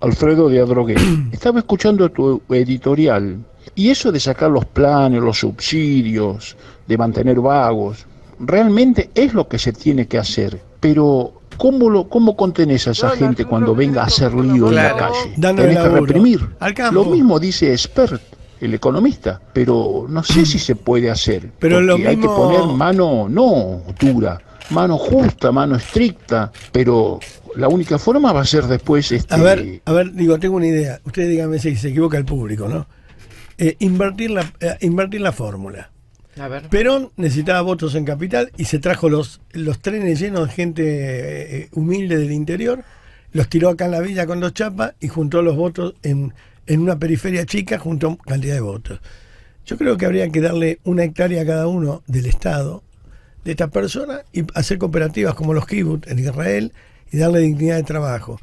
Alfredo de Adrogué, estaba escuchando tu editorial y eso de sacar los planes, los subsidios, de mantener vagos, realmente es lo que se tiene que hacer. Pero ¿cómo, lo, cómo contenés a esa gente cuando venga a hacer lío en la calle? Tenés que reprimir. Lo mismo dice Expert, el economista, pero no sé si se puede hacer. Pero hay que poner mano, no dura mano justa, mano estricta, pero la única forma va a ser después... Este... A ver, a ver, digo, tengo una idea. Ustedes díganme si se equivoca el público, ¿no? Eh, invertir la, eh, invertir la fórmula. A Perón necesitaba votos en capital y se trajo los, los trenes llenos de gente eh, humilde del interior, los tiró acá en la villa con dos chapas y juntó los votos en, en una periferia chica, juntó cantidad de votos. Yo creo que habría que darle una hectárea a cada uno del Estado de esta persona y hacer cooperativas como los kibbutz en Israel y darle dignidad de trabajo.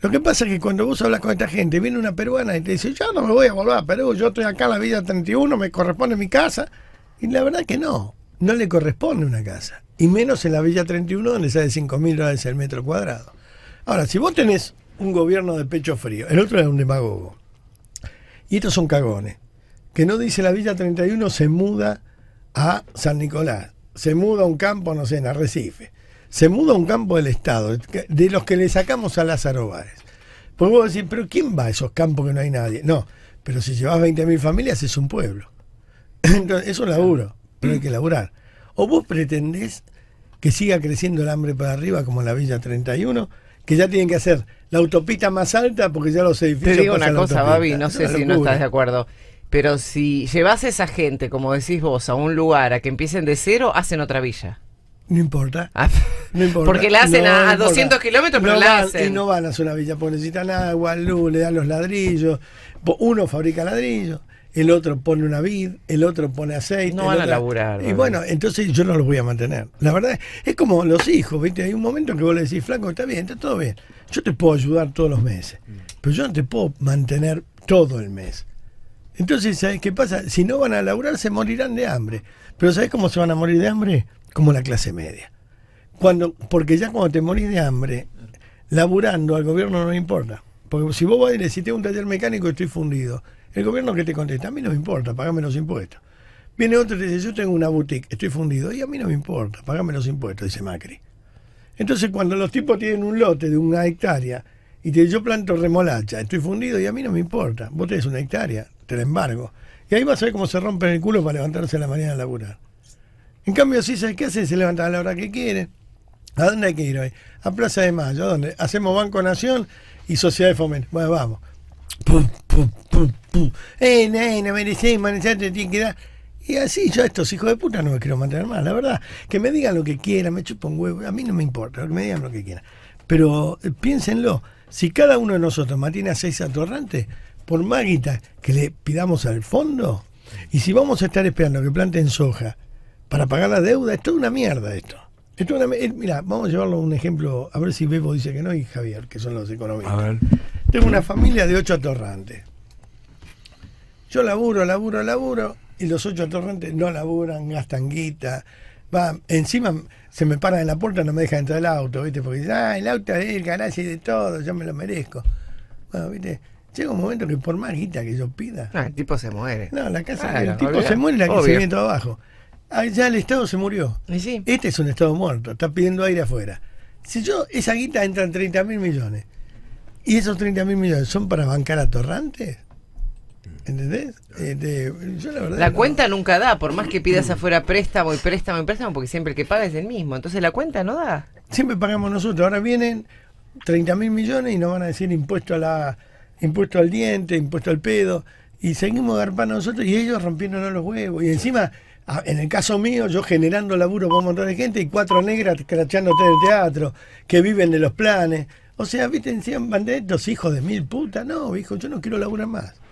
Lo que pasa es que cuando vos hablas con esta gente, viene una peruana y te dice, yo no me voy a volver a Perú, yo estoy acá en la Villa 31, me corresponde mi casa. Y la verdad que no, no le corresponde una casa. Y menos en la Villa 31 donde sale de mil dólares el metro cuadrado. Ahora, si vos tenés un gobierno de pecho frío, el otro es un demagogo. Y estos son cagones. Que no dice la Villa 31 se muda a San Nicolás se muda a un campo, no sé, en Arrecife, se muda a un campo del Estado, de los que le sacamos a Lázaro Báez. Pues vos decís, pero ¿quién va a esos campos que no hay nadie? No, pero si llevas 20.000 familias es un pueblo. Entonces, es un laburo, pero hay que laburar. O vos pretendés que siga creciendo el hambre para arriba como en la Villa 31, que ya tienen que hacer la autopista más alta porque ya los edificios... Te digo una cosa, Babi, no sé si no estás de acuerdo. Pero si llevas a esa gente, como decís vos, a un lugar a que empiecen de cero, hacen otra villa. No importa. Ah, no importa. Porque la hacen a, 200 kilómetros, pero la hacen. Y no van a una villa, porque necesitan agua, luz, le dan los ladrillos. Uno fabrica ladrillos, el otro pone una vid, el otro pone aceite. No van a laburar. Y bueno, entonces yo no los voy a mantener. La verdad, es como los hijos, ¿viste? Hay un momento que vos le decís, Franco, está bien, está todo bien. Yo te puedo ayudar todos los meses, pero yo no te puedo mantener todo el mes. Entonces, ¿sabes qué pasa? Si no van a laburar, se morirán de hambre. Pero ¿sabes cómo se van a morir de hambre? Como la clase media. Cuando, porque ya cuando te morís de hambre, laburando al gobierno no le importa. Porque si vos vas y decís, tengo un taller mecánico y estoy fundido, el gobierno que te contesta, a mí no me importa, pagame los impuestos. Viene otro y te dice, yo tengo una boutique, estoy fundido, y a mí no me importa, pagame los impuestos, dice Macri. Entonces cuando los tipos tienen un lote de una hectárea y te yo planto remolacha, estoy fundido y a mí no me importa, vos tenés una hectárea, el embargo. Y ahí vas a ver cómo se rompen el culo para levantarse a la mañana a laburar. En cambio, si sabes qué hace, se levanta a la hora que quiere. ¿A dónde hay que ir hoy? A Plaza de Mayo, ¿a dónde? Hacemos Banco Nación y Sociedad de Fomento. Bueno, vamos. Pum, pum, pum, Eh, no, no te que dar. Y así yo a estos hijos de puta no me quiero mantener más, la verdad. Que me digan lo que quieran, me un huevo, a mí no me importa, que me digan lo que quieran. Pero eh, piénsenlo. Si cada uno de nosotros mantiene a seis atorrantes, por más que le pidamos al fondo, y si vamos a estar esperando que planten soja para pagar la deuda, es toda una mierda esto. esto mira, vamos a llevarlo a un ejemplo, a ver si Bebo dice que no y Javier, que son los economistas. Tengo una familia de ocho atorrantes. Yo laburo, laburo, laburo, y los ocho atorrantes no laburan, gastan guita, encima se me paran en la puerta no me deja entrar el auto, ¿viste? Porque ah, el auto es el y de todo, yo me lo merezco. Bueno, ¿viste? Llega un momento que por más guita que yo pida. el tipo se muere. No, la casa, el tipo se muere la abajo. ya el Estado se murió. Este es un Estado muerto, está pidiendo aire afuera. Si yo, esa guita entra en 30 mil millones. Y esos 30 mil millones son para bancar a Torrante. ¿Entendés? Eh, la, cuenta nunca da, por más que pidas mm. afuera préstamo y préstamo y préstamo, porque siempre el que paga es el mismo. Entonces la cuenta no da. Siempre pagamos nosotros. Ahora vienen 30 mil millones y nos van a decir impuesto, a la, impuesto al diente, impuesto al pedo. Y seguimos garpando nosotros y ellos rompiéndonos los huevos. Y encima, en el caso mío, yo generando laburo con un montón de gente y cuatro negras crachándote del teatro, que viven de los planes. O sea, viste, decían, bandetos, hijos de mil putas. No, hijo, yo no quiero laburar más.